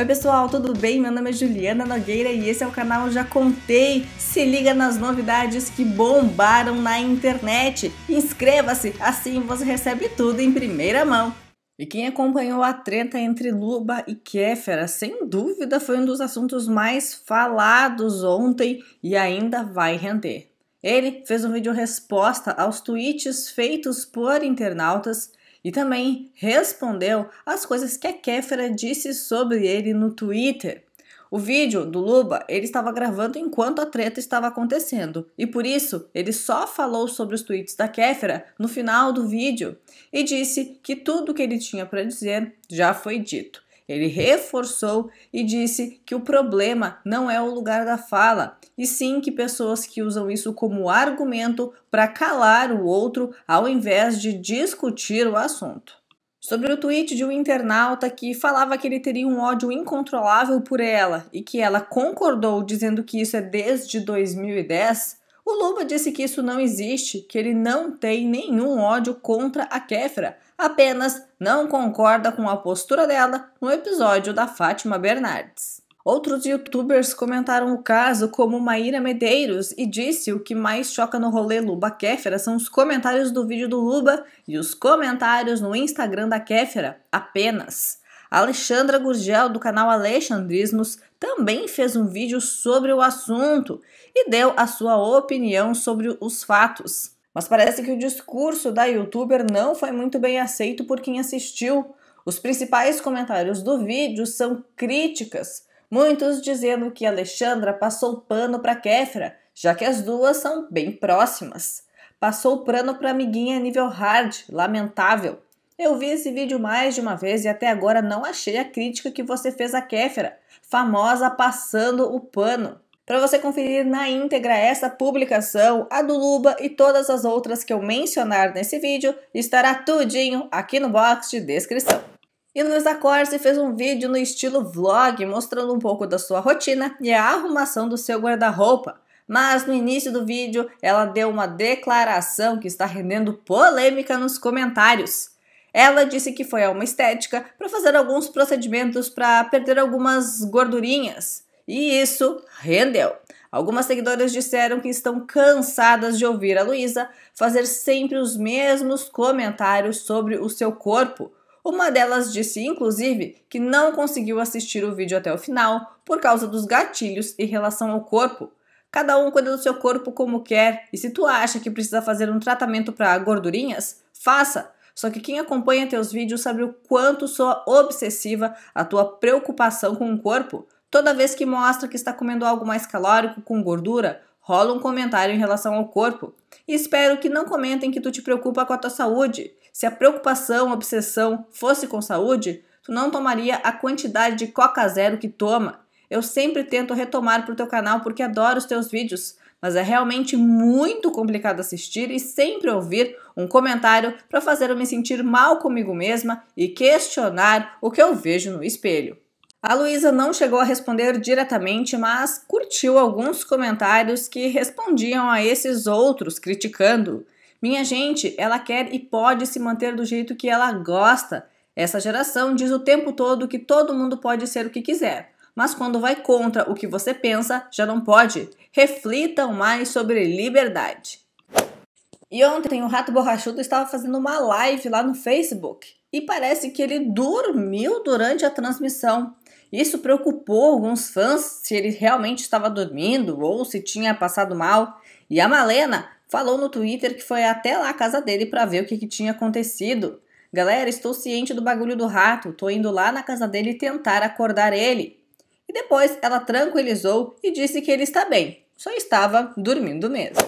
Oi, pessoal, tudo bem? Meu nome é Juliana Nogueira e esse é o canal Já Contei. Se liga nas novidades que bombaram na internet. Inscreva-se, assim você recebe tudo em primeira mão. E quem acompanhou a treta entre Luba e Kéfera, sem dúvida foi um dos assuntos mais falados ontem e ainda vai render. Ele fez um vídeo resposta aos tweets feitos por internautas e também respondeu às coisas que a Kéfera disse sobre ele no Twitter. O vídeo do Luba ele estava gravando enquanto a treta estava acontecendo e por isso ele só falou sobre os tweets da Kéfera no final do vídeo e disse que tudo o que ele tinha para dizer já foi dito ele reforçou e disse que o problema não é o lugar da fala, e sim que pessoas que usam isso como argumento para calar o outro ao invés de discutir o assunto. Sobre o tweet de um internauta que falava que ele teria um ódio incontrolável por ela e que ela concordou dizendo que isso é desde 2010, o Luba disse que isso não existe, que ele não tem nenhum ódio contra a Kefra apenas não concorda com a postura dela no episódio da Fátima Bernardes. Outros youtubers comentaram o caso como Maíra Medeiros e disse o que mais choca no rolê Luba Kéfera são os comentários do vídeo do Luba e os comentários no Instagram da Kéfera, apenas. Alexandra Gurgel, do canal Alexandrismos, também fez um vídeo sobre o assunto e deu a sua opinião sobre os fatos. Mas parece que o discurso da youtuber não foi muito bem aceito por quem assistiu. Os principais comentários do vídeo são críticas, muitos dizendo que Alexandra passou pano para Kéfera, já que as duas são bem próximas. Passou pano para amiguinha nível hard, lamentável. Eu vi esse vídeo mais de uma vez e até agora não achei a crítica que você fez a Kéfera, famosa passando o pano. Para você conferir na íntegra essa publicação, a do Luba e todas as outras que eu mencionar nesse vídeo, estará tudinho aqui no box de descrição. E Luiz da Corse fez um vídeo no estilo vlog mostrando um pouco da sua rotina e a arrumação do seu guarda-roupa. Mas no início do vídeo, ela deu uma declaração que está rendendo polêmica nos comentários. Ela disse que foi a uma estética para fazer alguns procedimentos para perder algumas gordurinhas. E isso rendeu. Algumas seguidoras disseram que estão cansadas de ouvir a Luísa fazer sempre os mesmos comentários sobre o seu corpo. Uma delas disse, inclusive, que não conseguiu assistir o vídeo até o final por causa dos gatilhos em relação ao corpo. Cada um cuida do seu corpo como quer, e se tu acha que precisa fazer um tratamento para gordurinhas, faça! Só que quem acompanha teus vídeos sabe o quanto soa obsessiva a tua preocupação com o corpo. Toda vez que mostra que está comendo algo mais calórico com gordura, rola um comentário em relação ao corpo. E espero que não comentem que tu te preocupa com a tua saúde. Se a preocupação, a obsessão fosse com saúde, tu não tomaria a quantidade de Coca Zero que toma. Eu sempre tento retomar para o teu canal porque adoro os teus vídeos, mas é realmente muito complicado assistir e sempre ouvir um comentário para fazer eu me sentir mal comigo mesma e questionar o que eu vejo no espelho. A Luísa não chegou a responder diretamente, mas curtiu alguns comentários que respondiam a esses outros criticando. Minha gente, ela quer e pode se manter do jeito que ela gosta. Essa geração diz o tempo todo que todo mundo pode ser o que quiser, mas quando vai contra o que você pensa, já não pode. Reflitam mais sobre liberdade. E ontem o Rato Borrachudo estava fazendo uma live lá no Facebook e parece que ele dormiu durante a transmissão. Isso preocupou alguns fãs se ele realmente estava dormindo ou se tinha passado mal. E a Malena falou no Twitter que foi até lá a casa dele para ver o que, que tinha acontecido. Galera, estou ciente do bagulho do rato, tô indo lá na casa dele tentar acordar ele. E depois ela tranquilizou e disse que ele está bem, só estava dormindo mesmo.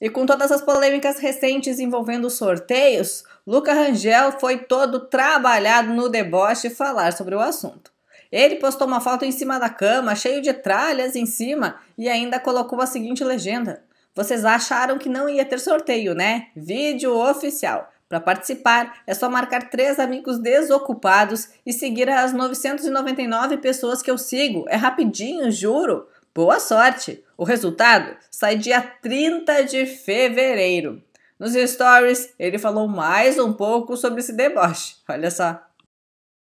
E com todas as polêmicas recentes envolvendo sorteios, Luca Rangel foi todo trabalhado no deboche falar sobre o assunto. Ele postou uma foto em cima da cama, cheio de tralhas em cima, e ainda colocou a seguinte legenda: Vocês acharam que não ia ter sorteio, né? Vídeo oficial. Para participar, é só marcar três amigos desocupados e seguir as 999 pessoas que eu sigo. É rapidinho, juro. Boa sorte! O resultado sai dia 30 de fevereiro. Nos stories, ele falou mais um pouco sobre esse deboche. Olha só.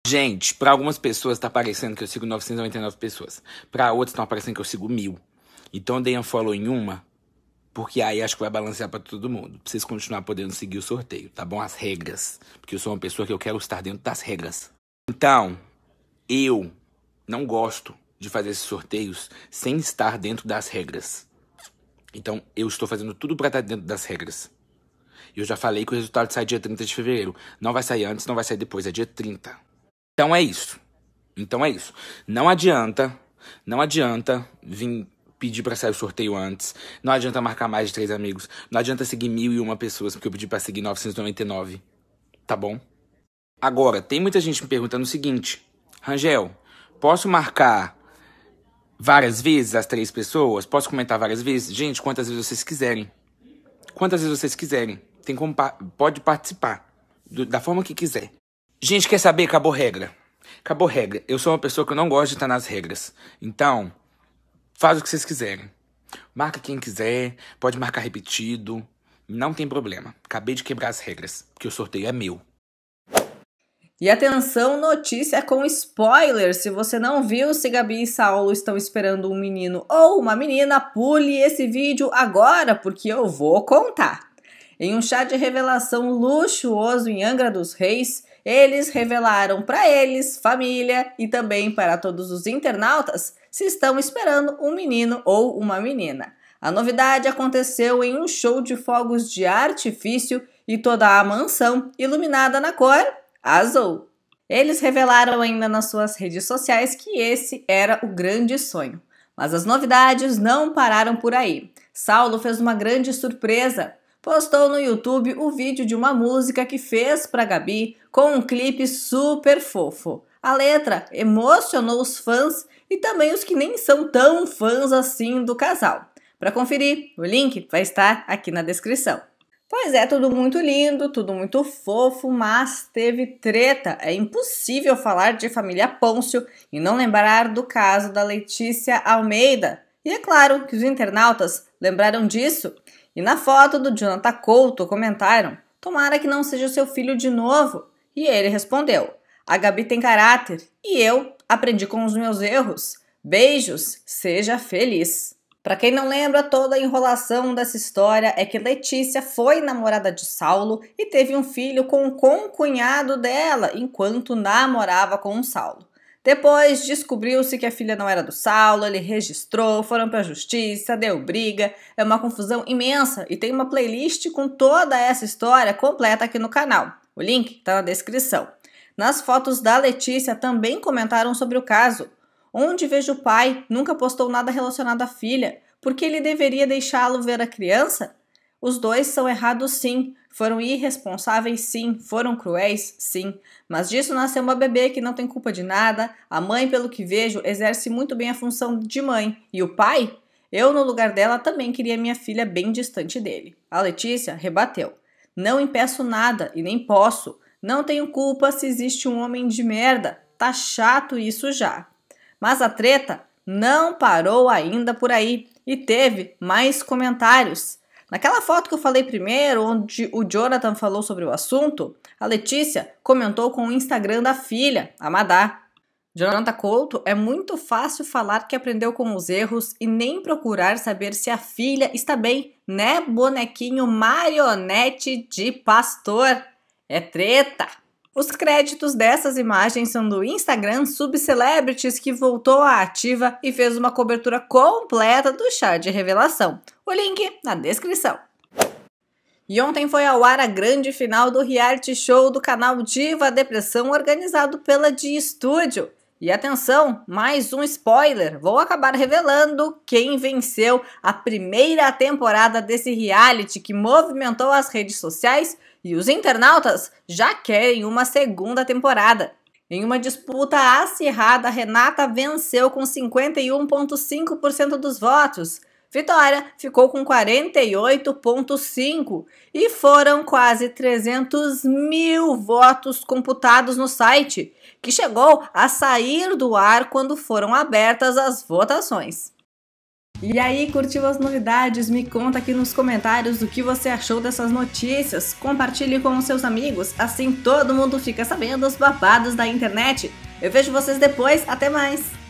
Gente, para algumas pessoas tá aparecendo que eu sigo 999 pessoas. Para outras tá aparecendo que eu sigo mil. Então dei um follow em uma, porque aí acho que vai balancear para todo mundo. Pra vocês continuar podendo seguir o sorteio, tá bom? As regras. Porque eu sou uma pessoa que eu quero estar dentro das regras. Então, eu não gosto de fazer esses sorteios sem estar dentro das regras. Então, eu estou fazendo tudo para estar dentro das regras. E Eu já falei que o resultado sai dia 30 de fevereiro. Não vai sair antes, não vai sair depois, é dia 30. Então é isso. Então é isso. Não adianta, não adianta vir pedir para sair o sorteio antes. Não adianta marcar mais de três amigos. Não adianta seguir mil e uma pessoas, porque eu pedi para seguir 999. Tá bom? Agora, tem muita gente me perguntando o seguinte: Rangel, posso marcar várias vezes as três pessoas? Posso comentar várias vezes? Gente, quantas vezes vocês quiserem. Quantas vezes vocês quiserem. Tem como pa pode participar. Do, da forma que quiser. Gente, quer saber? Acabou regra. Acabou regra. Eu sou uma pessoa que não gosta de estar nas regras. Então, faz o que vocês quiserem. Marca quem quiser, pode marcar repetido. Não tem problema. Acabei de quebrar as regras, porque o sorteio é meu. E atenção, notícia com spoiler! Se você não viu, se Gabi e Saulo estão esperando um menino ou uma menina, pule esse vídeo agora, porque eu vou contar. Em um chá de revelação luxuoso em Angra dos Reis, eles revelaram para eles, família e também para todos os internautas se estão esperando um menino ou uma menina. A novidade aconteceu em um show de fogos de artifício e toda a mansão, iluminada na cor azul. Eles revelaram ainda nas suas redes sociais que esse era o grande sonho. Mas as novidades não pararam por aí. Saulo fez uma grande surpresa postou no YouTube o vídeo de uma música que fez para Gabi com um clipe super fofo. A letra emocionou os fãs e também os que nem são tão fãs assim do casal. Para conferir, o link vai estar aqui na descrição. Pois é, tudo muito lindo, tudo muito fofo, mas teve treta. É impossível falar de família Pôncio e não lembrar do caso da Letícia Almeida. E é claro que os internautas lembraram disso e na foto do Jonathan Couto comentaram: Tomara que não seja seu filho de novo. E ele respondeu: A Gabi tem caráter e eu aprendi com os meus erros. Beijos, seja feliz. Para quem não lembra, toda a enrolação dessa história é que Letícia foi namorada de Saulo e teve um filho com o concunhado dela enquanto namorava com Saulo. Depois descobriu-se que a filha não era do Saulo, ele registrou, foram para a justiça, deu briga. É uma confusão imensa e tem uma playlist com toda essa história completa aqui no canal. O link está na descrição. Nas fotos da Letícia também comentaram sobre o caso. Onde vejo o pai nunca postou nada relacionado à filha, porque ele deveria deixá-lo ver a criança? Os dois são errados sim, foram irresponsáveis sim, foram cruéis sim, mas disso nasceu uma bebê que não tem culpa de nada. A mãe, pelo que vejo, exerce muito bem a função de mãe, e o pai? Eu, no lugar dela, também queria minha filha bem distante dele. A Letícia rebateu. Não impeço nada e nem posso. Não tenho culpa se existe um homem de merda. Tá chato isso já. Mas a treta não parou ainda por aí e teve mais comentários. Naquela foto que eu falei primeiro, onde o Jonathan falou sobre o assunto, a Letícia comentou com o Instagram da filha, a Madá. Jonathan Couto, é muito fácil falar que aprendeu com os erros e nem procurar saber se a filha está bem, né, bonequinho marionete de pastor? É treta! Os créditos dessas imagens são do Instagram Subcelebrities, que voltou à ativa e fez uma cobertura completa do chá de revelação. O link na descrição. E ontem foi ao ar a grande final do reality show do canal Diva Depressão, organizado pela Di Studio. E atenção, mais um spoiler! Vou acabar revelando quem venceu a primeira temporada desse reality que movimentou as redes sociais e os internautas já querem uma segunda temporada. Em uma disputa acirrada, Renata venceu com 51,5% dos votos Vitória ficou com 48,5 e foram quase 300 mil votos computados no site, que chegou a sair do ar quando foram abertas as votações. E aí, curtiu as novidades? Me conta aqui nos comentários o que você achou dessas notícias. Compartilhe com os seus amigos, assim todo mundo fica sabendo os babados da internet. Eu vejo vocês depois, até mais!